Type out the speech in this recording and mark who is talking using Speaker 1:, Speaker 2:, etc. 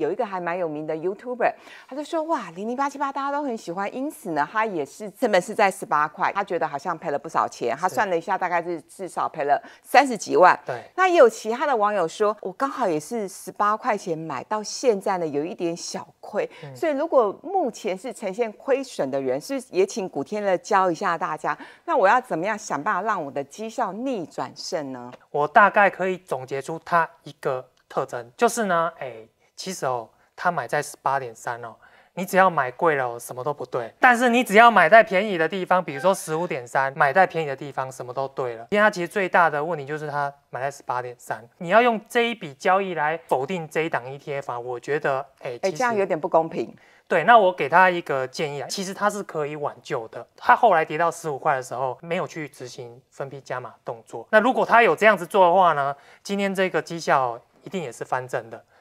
Speaker 1: 有一个还蛮有名的 YouTuber，他就说：“哇，零零八七八大家都很喜欢，因此呢，他也是成本是在十八块，他觉得好像赔了不少钱。他算了一下，大概是至少赔了三十几万。”对。那也有其他的网友说：“我刚好也是十八块钱买到，现在呢有一点小亏。所以如果目前是呈现亏损的人，是也请古天乐教一下大家，那我要怎么样想办法让我的绩效逆转胜呢？”我大概可以总结出它一个特征，就是呢，哎。其实
Speaker 2: 哦，他买在十八点三哦，你只要买贵了，什么都不对。
Speaker 3: 但是你只要
Speaker 2: 买在便宜的地方，比如说十五点三，买在便宜的地方什么都对了。因为它其实最大的问题就是它买在十八点三，你要用这一笔交易来否定一档 ETF，我觉得哎哎，这样有
Speaker 4: 点不公平。
Speaker 2: 对，那我给他一个建议啊，其实他是可以挽救的。他后来跌到十五块的时候，没有去执行分批加码动作。那如果他有这样子做的话呢，今天这个绩效一定也是翻正的。